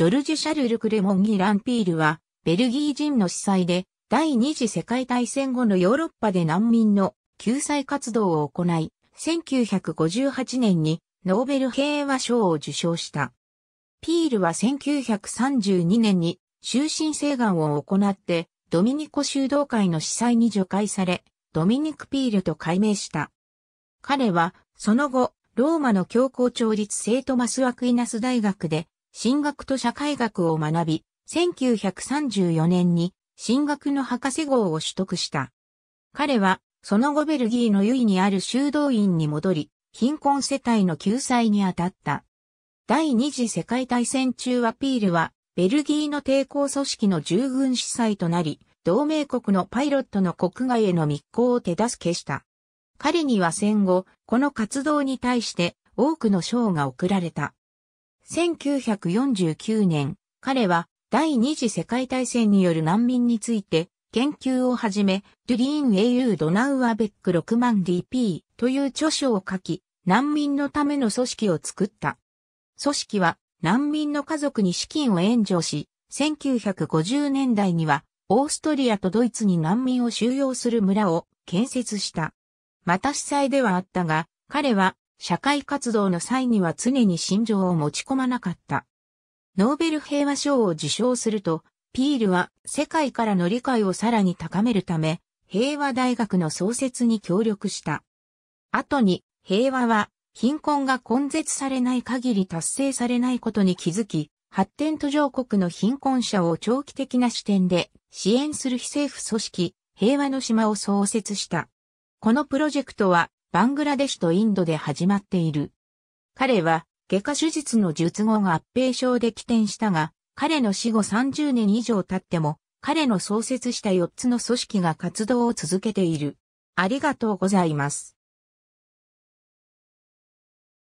ジョルジュ・シャルル・クレモンギ・ランピールは、ベルギー人の司祭で、第二次世界大戦後のヨーロッパで難民の救済活動を行い、1958年にノーベル平和賞を受賞した。ピールは1932年に終身請願を行って、ドミニコ修道会の司祭に除外され、ドミニク・ピールと改名した。彼は、その後、ローマの教皇調律聖トマス・アクイナス大学で、神学と社会学を学び、1934年に神学の博士号を取得した。彼は、その後ベルギーの優位にある修道院に戻り、貧困世帯の救済に当たった。第二次世界大戦中アピールは、ベルギーの抵抗組織の従軍司祭となり、同盟国のパイロットの国外への密航を手助けした。彼には戦後、この活動に対して多くの賞が贈られた。1949年、彼は第二次世界大戦による難民について研究を始め、ドゥリーン AU ドナウアベック6万 DP という著書を書き、難民のための組織を作った。組織は難民の家族に資金を援助し、1950年代にはオーストリアとドイツに難民を収容する村を建設した。また司祭ではあったが、彼は社会活動の際には常に心情を持ち込まなかった。ノーベル平和賞を受賞すると、ピールは世界からの理解をさらに高めるため、平和大学の創設に協力した。後に、平和は貧困が根絶されない限り達成されないことに気づき、発展途上国の貧困者を長期的な視点で支援する非政府組織、平和の島を創設した。このプロジェクトはバングラデシュとインドで始まっている。彼は、外科手術の術後が合併症で起点したが、彼の死後30年以上経っても、彼の創設した4つの組織が活動を続けている。ありがとうございます。